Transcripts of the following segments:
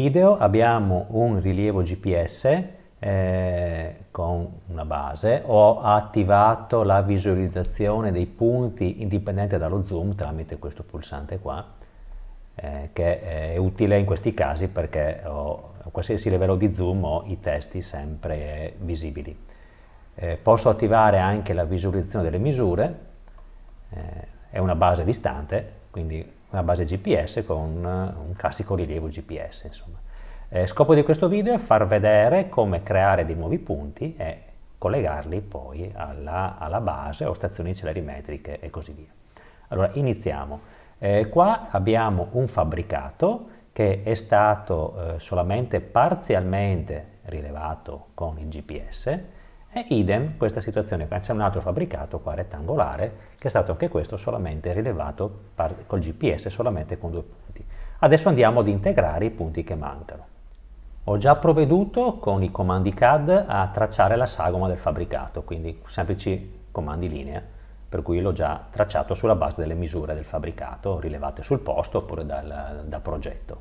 video abbiamo un rilievo GPS eh, con una base, ho attivato la visualizzazione dei punti indipendente dallo zoom tramite questo pulsante qua, eh, che è utile in questi casi perché ho, a qualsiasi livello di zoom ho i testi sempre visibili. Eh, posso attivare anche la visualizzazione delle misure, eh, è una base distante, quindi una base GPS con eh, un classico rilievo GPS. Insomma. Eh, scopo di questo video è far vedere come creare dei nuovi punti e collegarli poi alla, alla base o stazioni celerimetriche e così via. Allora, iniziamo. Eh, qua abbiamo un fabbricato che è stato eh, solamente parzialmente rilevato con il GPS, e idem questa situazione, c'è un altro fabbricato qua rettangolare che è stato anche questo solamente rilevato par- col GPS solamente con due punti. Adesso andiamo ad integrare i punti che mancano. Ho già provveduto con i comandi CAD a tracciare la sagoma del fabbricato, quindi semplici comandi linea, per cui l'ho già tracciato sulla base delle misure del fabbricato rilevate sul posto oppure dal, da progetto.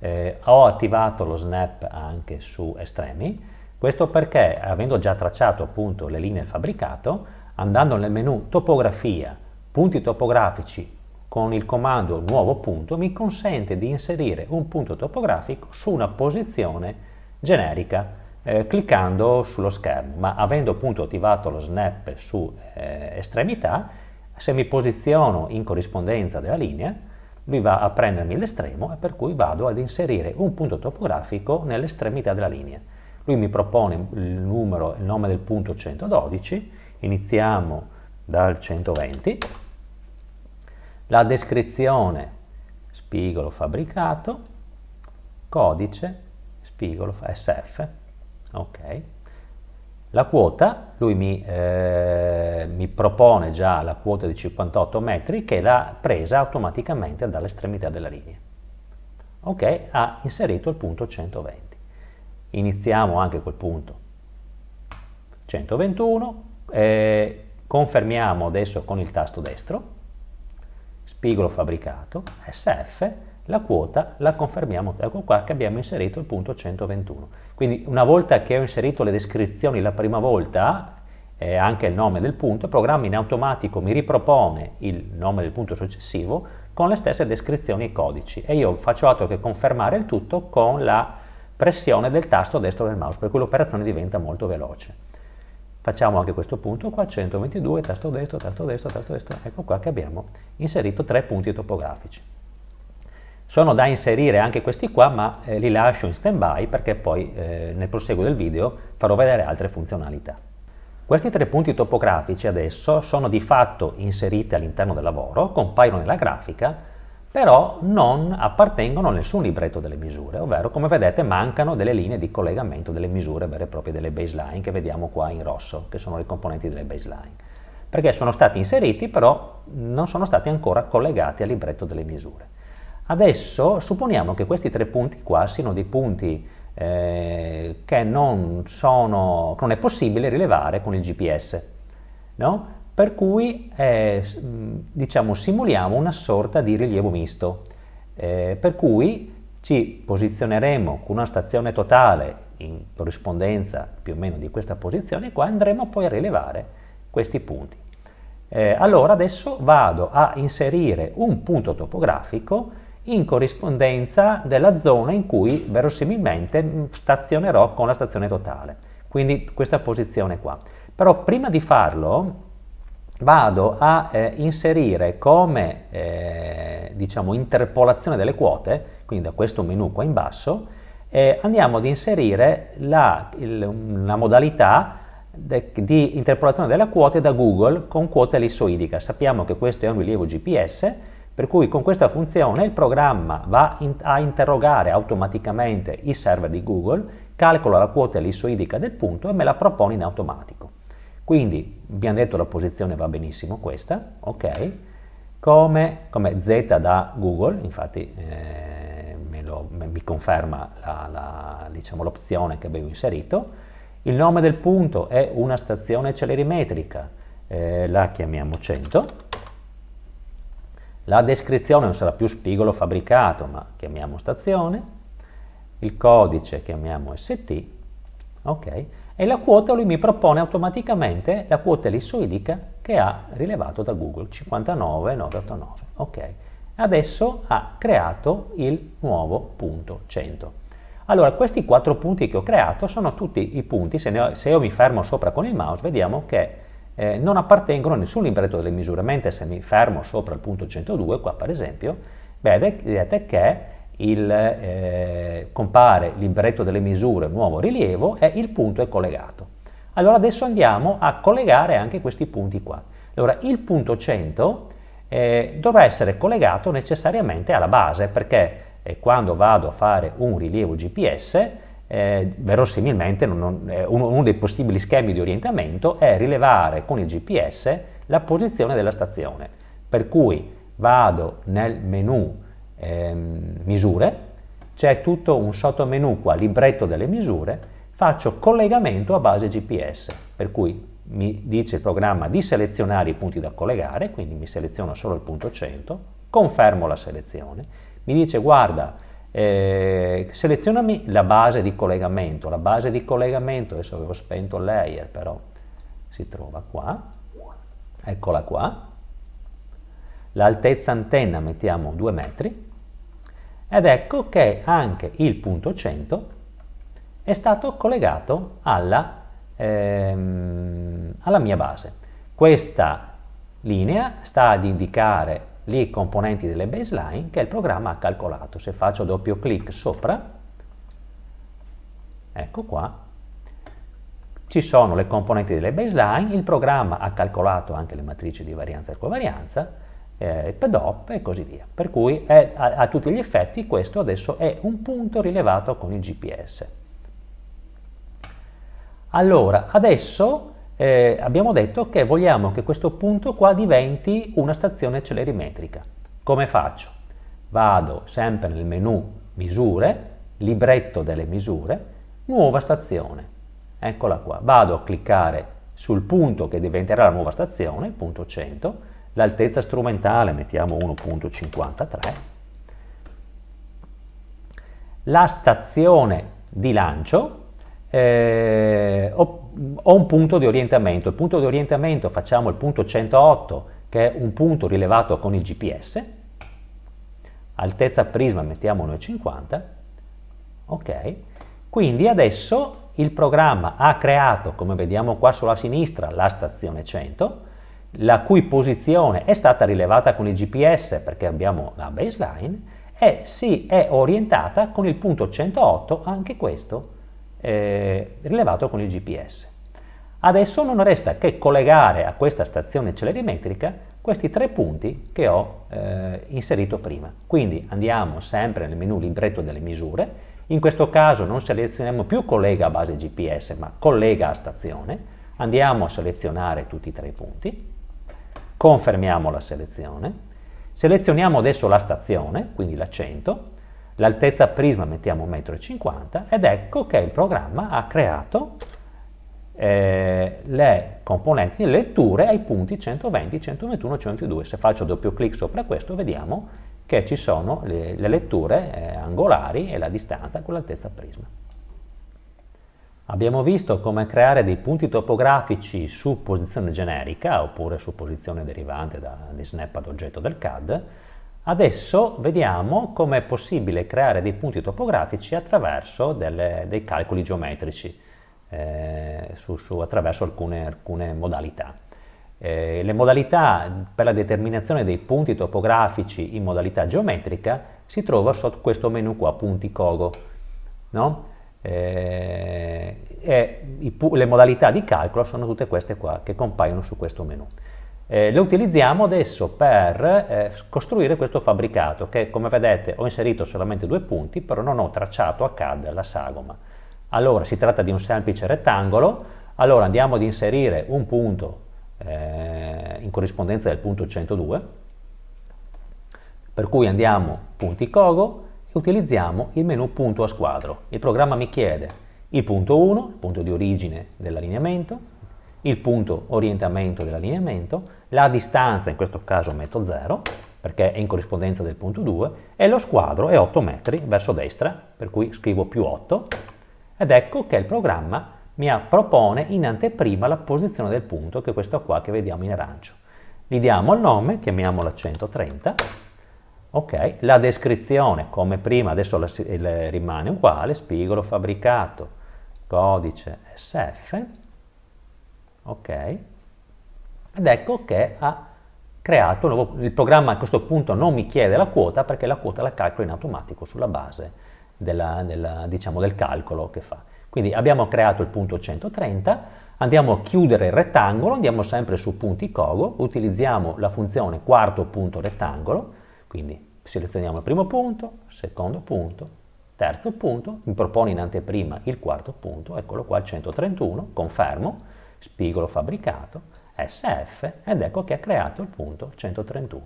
Eh, ho attivato lo snap anche su estremi, questo perché, avendo già tracciato appunto le linee del fabbricato, andando nel menu Topografia, punti topografici con il comando Nuovo punto, mi consente di inserire un punto topografico su una posizione generica eh, cliccando sullo schermo, ma avendo appunto attivato lo snap su eh, estremità, se mi posiziono in corrispondenza della linea, lui va a prendermi l'estremo e per cui vado ad inserire un punto topografico nell'estremità della linea. Lui mi propone il numero, il nome del punto 112, iniziamo dal 120, la descrizione spigolo fabbricato, codice spigolo SF, ok. La quota, lui mi, eh, mi, propone già la quota di 58 metri che l'ha presa automaticamente dall'estremità della linea. Ok, ha inserito il punto 120. Iniziamo anche quel punto. 121, eh, confermiamo adesso con il tasto destro, spigolo fabbricato, SF, la quota la confermiamo, ecco qua che abbiamo inserito il punto 121. Quindi una volta che ho inserito le descrizioni la prima volta, eh, anche il nome del punto, il programma in automatico mi ripropone il nome del punto successivo con le stesse descrizioni e codici e io faccio altro che confermare il tutto con la pressione del tasto destro del mouse, per cui l'operazione diventa molto veloce. Facciamo anche questo punto qua, 122, tasto destro, tasto destro, tasto destro, ecco qua che abbiamo inserito tre punti topografici. Sono da inserire anche questi qua, ma eh, li lascio in stand-by perché poi eh, nel proseguo del video farò vedere altre funzionalità. Questi tre punti topografici adesso sono di fatto inseriti all'interno del lavoro, compaiono nella grafica però non appartengono a nessun libretto delle misure, ovvero come vedete mancano delle linee di collegamento delle misure vere e proprie delle baseline che vediamo qua in rosso, che sono le componenti delle baseline, perché sono stati inseriti però non sono stati ancora collegati al libretto delle misure. Adesso supponiamo che questi tre punti qua siano dei punti eh, che, non sono, non è possibile rilevare con il GPS, no? per cui eh, diciamo, simuliamo una sorta di rilievo misto, eh, per cui ci posizioneremo con una stazione totale in corrispondenza più o meno di questa posizione qua andremo poi a rilevare questi punti. Eh, allora adesso vado a inserire un punto topografico in corrispondenza della zona in cui verosimilmente stazionerò con la stazione totale, quindi questa posizione qua. Però prima di farlo vado a eh, inserire come eh, diciamo, interpolazione delle quote, quindi da questo menu qua in basso, eh, andiamo ad inserire la, il, la modalità de, di interpolazione della quote da Google con quota ellissoidica. Sappiamo che questo è un rilievo GPS, per cui con questa funzione il programma va in, a interrogare automaticamente i server di Google, calcola la quota ellissoidica del punto e me la propone in automatico. Quindi abbiamo detto la posizione va benissimo questa, ok? Come, come Z da Google, infatti eh, me lo, me, mi conferma diciamo, l'opzione diciamo, che avevo inserito. Il nome del punto è una stazione celerimetrica, eh, la chiamiamo 100. La descrizione non sarà più spigolo fabbricato, ma chiamiamo stazione. Il codice chiamiamo ST, ok? e la quota lui mi propone automaticamente la quota ellissoidica che ha rilevato da Google, 59989. Ok, adesso ha creato il nuovo punto 100. Allora, questi quattro punti che ho creato sono tutti i punti, se, ho, se io mi fermo sopra con il mouse, vediamo che eh, non appartengono a nessun libretto delle misure, mentre se mi fermo sopra il punto 102, qua per esempio, vedete che il, eh, compare libretto delle misure, nuovo rilievo, e il punto è collegato. Allora adesso andiamo a collegare anche questi punti qua. Allora il punto 100 eh, dovrà essere collegato necessariamente alla base perché eh, quando vado a fare un rilievo GPS eh, verosimilmente non, non, eh, uno, uno, dei possibili schemi di orientamento è rilevare con il GPS la posizione della stazione per cui vado nel menu ehm, misure, c'è tutto un sottomenu qua, libretto delle misure, faccio collegamento a base GPS, per cui mi dice il programma di selezionare i punti da collegare, quindi mi seleziono solo il punto 100, confermo la selezione, mi dice guarda, eh, selezionami la base di collegamento, la base di collegamento, adesso avevo spento il layer però, si trova qua, eccola qua, l'altezza antenna mettiamo 2 metri, ed ecco che anche il punto 100 è stato collegato alla, ehm, alla mia base. Questa linea sta ad indicare i componenti delle baseline che il programma ha calcolato. Se faccio doppio clic sopra, ecco qua, ci sono le componenti delle baseline, il programma ha calcolato anche le matrici di varianza e covarianza eh, PEDOP e così via. Per cui è, a, a tutti gli effetti questo adesso è un punto rilevato con il GPS. Allora, adesso eh, abbiamo detto che vogliamo che questo punto qua diventi una stazione celerimetrica. Come faccio? Vado sempre nel menu misure, libretto delle misure, nuova stazione. Eccola qua. Vado a cliccare sul punto che diventerà la nuova stazione, il punto 100, l'altezza strumentale, mettiamo 1.53, la stazione di lancio, eh, ho, ho, un punto di orientamento, il punto di orientamento facciamo il punto 108 che è un punto rilevato con il GPS, altezza prisma mettiamo 1,50, ok, quindi adesso il programma ha creato, come vediamo qua sulla sinistra, la stazione 100, la cui posizione è stata rilevata con il GPS perché abbiamo la baseline, e si è orientata con il punto 108, anche questo eh, rilevato con il GPS. Adesso non resta che collegare a questa stazione celerimetrica questi tre punti che ho eh, inserito prima. Quindi andiamo sempre nel menu libretto delle misure, in questo caso non selezioniamo più collega a base GPS ma collega a stazione, andiamo a selezionare tutti e tre i punti Confermiamo la selezione, selezioniamo adesso la stazione, quindi l'accento, l'altezza prisma mettiamo 1,50 m ed ecco che il programma ha creato eh, le componenti, le letture ai punti 120, 121, 102. Se faccio doppio clic sopra questo vediamo che ci sono le, le letture eh, angolari e la distanza con l'altezza prisma. Abbiamo visto come creare dei punti topografici su posizione generica oppure su posizione derivante da, di snap ad oggetto del CAD. Adesso vediamo come è possibile creare dei punti topografici attraverso delle, dei calcoli geometrici, eh, su, su, attraverso alcune, alcune modalità. Eh, le modalità per la determinazione dei punti topografici in modalità geometrica si trova sotto questo menu qua, punti cogo. No? eh, e le modalità di calcolo sono tutte queste qua che compaiono su questo menu. Eh, le utilizziamo adesso per eh, costruire questo fabbricato che come vedete ho inserito solamente due punti però non ho tracciato a CAD la sagoma. Allora si tratta di un semplice rettangolo, allora andiamo ad inserire un punto eh, in corrispondenza del punto 102 per cui andiamo punti cogo utilizziamo il menu punto a squadro. Il programma mi chiede il punto 1, il punto di origine dell'allineamento, il punto orientamento dell'allineamento, la distanza, in questo caso metto 0, perché è in corrispondenza del punto 2, e lo squadro è 8 metri verso destra, per cui scrivo più 8, ed ecco che il programma mi propone in anteprima la posizione del punto, che è questa qua che vediamo in arancio. Gli diamo il nome, chiamiamola 130, Okay. La descrizione, come prima, adesso la, il, rimane uguale, spigolo fabbricato, codice SF, ok? Ed ecco che ha creato, nuovo, il programma a questo punto non mi chiede la quota perché la quota la calcola in automatico sulla base della, della, diciamo, del calcolo che fa. Quindi abbiamo creato il punto 130, andiamo a chiudere il rettangolo, andiamo sempre su punti cogo, utilizziamo la funzione quarto punto rettangolo, quindi selezioniamo il primo punto, secondo punto, terzo punto, mi propone in anteprima il quarto punto, eccolo qua il 131, confermo, spigolo fabbricato, SF ed ecco che ha creato il punto 131.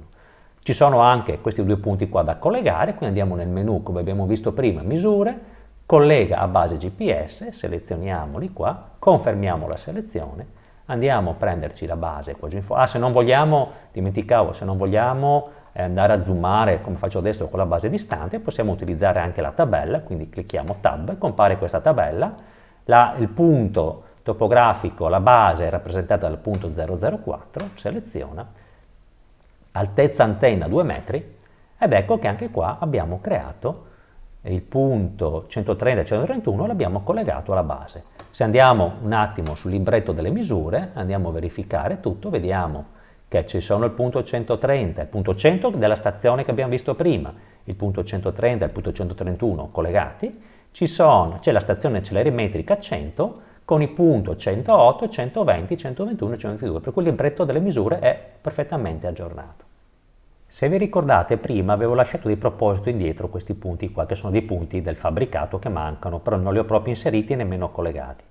Ci sono anche questi due punti qua da collegare, quindi andiamo nel menu come abbiamo visto prima, misure, collega a base GPS, selezioniamoli qua, confermiamo la selezione, andiamo a prenderci la base qua giù in fondo. Ah, se non vogliamo, dimenticavo, se non vogliamo eh, andare a zoomare come faccio adesso con la base distante, possiamo utilizzare anche la tabella, quindi clicchiamo tab, compare questa tabella, la, il punto topografico, la base è rappresentata dal punto 004, seleziona, altezza antenna 2 metri, ed ecco che anche qua abbiamo creato il punto 130 e 131 l'abbiamo collegato alla base. Se andiamo un attimo sul libretto delle misure, andiamo a verificare tutto, vediamo che ci sono il punto 130, il punto 100 della stazione che abbiamo visto prima, il punto 130 e il punto 131 collegati, c'è la stazione celerimetrica 100 con i punti 108, 120, 121 e 122, per cui il libretto delle misure è perfettamente aggiornato. Se vi ricordate prima avevo lasciato di proposito indietro questi punti qua, che sono dei punti del fabbricato che mancano, però non li ho proprio inseriti e nemmeno collegati.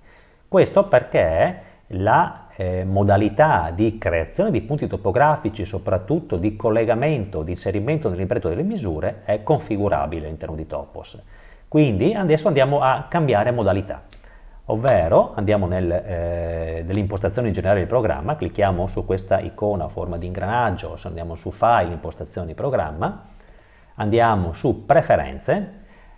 Questo perché la eh, modalità di creazione di punti topografici, soprattutto di collegamento, di inserimento nell'impronta delle misure, è configurabile all'interno di Topos. Quindi adesso andiamo a cambiare modalità, ovvero andiamo nel, eh, nell'impostazione in generale del programma, clicchiamo su questa icona a forma di ingranaggio, andiamo su File, impostazioni programma, andiamo su Preferenze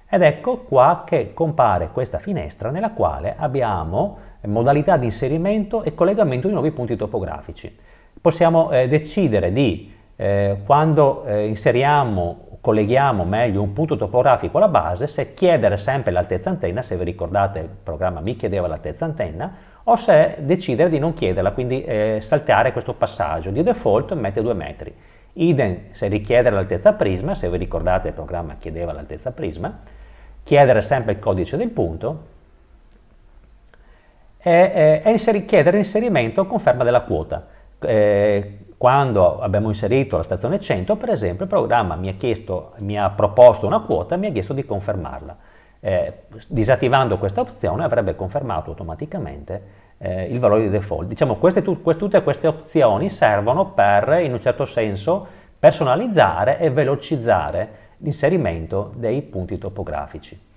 ed ecco qua che compare questa finestra nella quale abbiamo modalità di inserimento e collegamento di nuovi punti topografici. Possiamo eh, decidere di, eh, quando eh, inseriamo colleghiamo meglio un punto topografico alla base, se chiedere sempre l'altezza antenna, se vi ricordate il programma mi chiedeva l'altezza antenna, o se decidere di non chiederla, quindi eh, saltare questo passaggio di default mette 2 metri. Idem se richiedere l'altezza prisma, se vi ricordate il programma chiedeva l'altezza prisma, chiedere sempre il codice del punto è, è inseri, chiedere l'inserimento o conferma della quota. Eh, quando abbiamo inserito la stazione 100, per esempio, il programma mi ha, chiesto, mi ha proposto una quota e mi ha chiesto di confermarla. Eh, disattivando questa opzione avrebbe confermato automaticamente eh, il valore di default. Diciamo, queste, tu, queste, tutte queste opzioni servono per, in un certo senso, personalizzare e velocizzare l'inserimento dei punti topografici.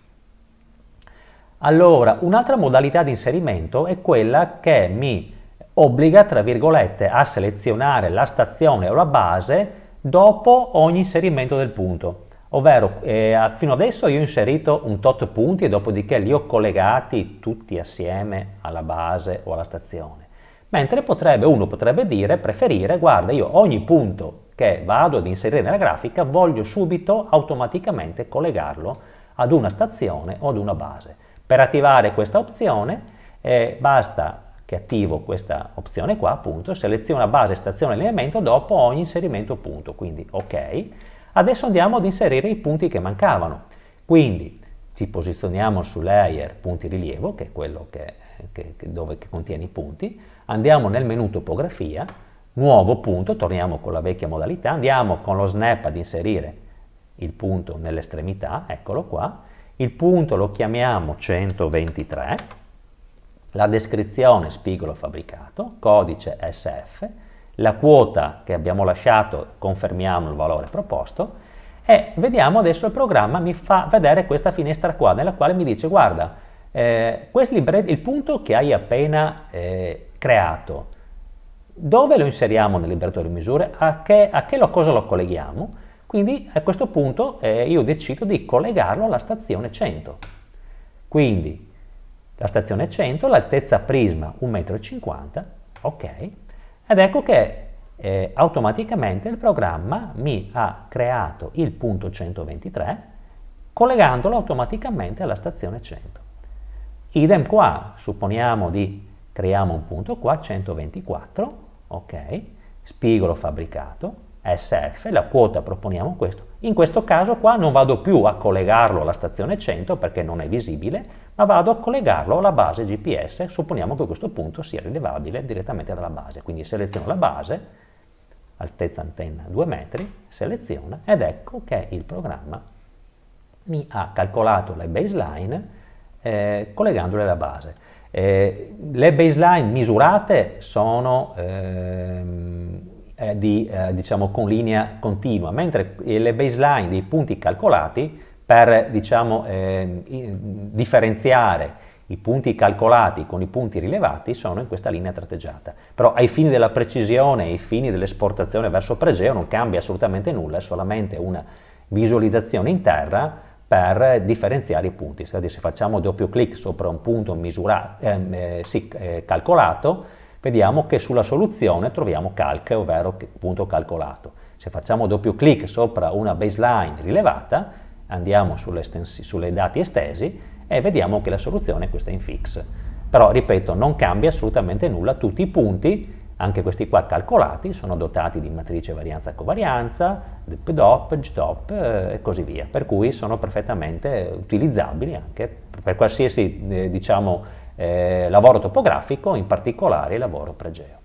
Allora, un'altra modalità di inserimento è quella che mi obbliga, tra virgolette, a selezionare la stazione o la base dopo ogni inserimento del punto. Ovvero, eh, fino adesso io ho inserito un tot punti e dopodiché li ho collegati tutti assieme alla base o alla stazione. Mentre potrebbe, uno potrebbe dire, preferire, guarda, io ogni punto che vado ad inserire nella grafica voglio subito automaticamente collegarlo ad una stazione o ad una base. Per attivare questa opzione eh, basta che attivo questa opzione qua, appunto, seleziona base, stazione, allineamento dopo ogni inserimento punto, quindi ok. Adesso andiamo ad inserire i punti che mancavano, quindi ci posizioniamo su layer punti rilievo, che è quello che, che, che dove, che contiene i punti, andiamo nel menu topografia, nuovo punto, torniamo con la vecchia modalità, andiamo con lo snap ad inserire il punto nell'estremità, eccolo qua, il punto lo chiamiamo 123, la descrizione spigolo fabbricato, codice SF, la quota che abbiamo lasciato, confermiamo il valore proposto, e vediamo adesso il programma mi fa vedere questa finestra qua, nella quale mi dice guarda, eh, il punto che hai appena eh, creato, dove lo inseriamo nel libretto di misure, a che, a che lo, cosa lo colleghiamo, quindi a questo punto eh, io decido di collegarlo alla stazione 100. Quindi la stazione 100, l'altezza prisma 1,50 m, ok, ed ecco che eh, automaticamente il programma mi ha creato il punto 123 collegandolo automaticamente alla stazione 100. Idem qua, supponiamo di creiamo un punto qua, 124, ok, spigolo fabbricato, SF, la quota proponiamo questo. In questo caso qua non vado più a collegarlo alla stazione 100 perché non è visibile, ma vado a collegarlo alla base GPS, supponiamo che questo punto sia rilevabile direttamente dalla base. Quindi seleziono la base, altezza antenna 2 metri, seleziona ed ecco che il programma mi ha calcolato le baseline eh, collegandole alla base. Eh, le baseline misurate sono... Ehm, eh, di, eh, diciamo, con linea continua, mentre le baseline dei punti calcolati per diciamo, eh, differenziare i punti calcolati con i punti rilevati sono in questa linea tratteggiata. Però ai fini della precisione, ai fini dell'esportazione verso pregeo non cambia assolutamente nulla, è solamente una visualizzazione in terra per differenziare i punti. Se facciamo doppio clic sopra un punto misurato, ehm, eh, sì, eh, calcolato, vediamo che sulla soluzione troviamo calc, ovvero punto calcolato. Se facciamo doppio clic sopra una baseline rilevata, andiamo sulle dati estesi e vediamo che la soluzione è questa in fix. Però, ripeto, non cambia assolutamente nulla, tutti i punti anche questi qua calcolati sono dotati di matrice varianza covarianza, dp-dop, gdop eh, e così via, per cui sono perfettamente utilizzabili anche per qualsiasi eh, diciamo, eh, lavoro topografico, in particolare lavoro pregeo.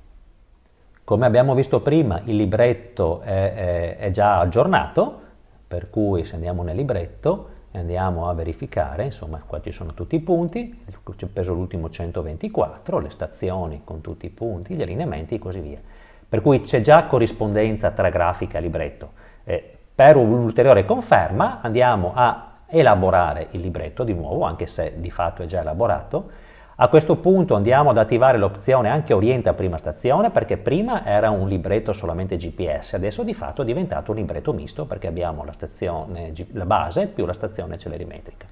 Come abbiamo visto prima, il libretto è, è, è già aggiornato, per cui se andiamo nel libretto e andiamo a verificare, insomma qua ci sono tutti i punti, c'è preso l'ultimo 124, le stazioni con tutti i punti, gli allineamenti e così via. Per cui c'è già corrispondenza tra grafica e libretto. Eh, per un'ulteriore conferma andiamo a elaborare il libretto di nuovo, anche se di fatto è già elaborato, a questo punto andiamo ad attivare l'opzione anche orienta prima stazione perché prima era un libretto solamente GPS, adesso di fatto è diventato un libretto misto perché abbiamo la, stazione, la base più la stazione celerimetrica.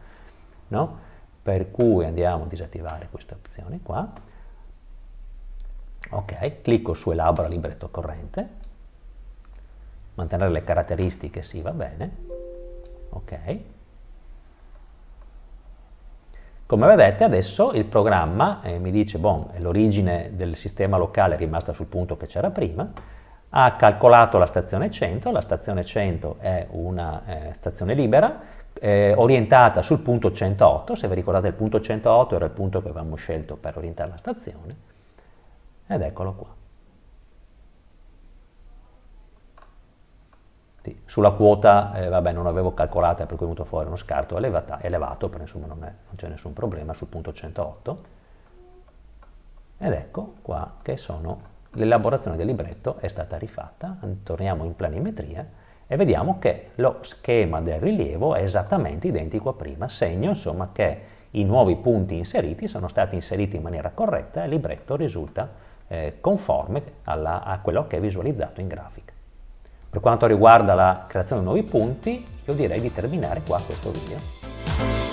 No? Per cui andiamo a disattivare questa opzione qua. Ok, clicco su elabora libretto corrente, mantenere le caratteristiche sì va bene, ok, come vedete adesso il programma eh, mi dice, bon, l'origine del sistema locale è rimasta sul punto che c'era prima, ha calcolato la stazione 100, la stazione 100 è una eh, stazione libera, eh, orientata sul punto 108, se vi ricordate il punto 108 era il punto che avevamo scelto per orientare la stazione, ed eccolo qua. scarti. Sulla quota, eh, vabbè, non avevo calcolata, per cui è venuto fuori uno scarto elevata, elevato, però insomma non, è, non c'è nessun problema, sul punto 108. Ed ecco qua che sono l'elaborazione del libretto è stata rifatta, torniamo in planimetria e vediamo che lo schema del rilievo è esattamente identico a prima, segno insomma che i nuovi punti inseriti sono stati inseriti in maniera corretta e il libretto risulta eh, conforme alla, a quello che è visualizzato in grafica. Per quanto riguarda la creazione di nuovi punti, io direi di terminare qua questo video.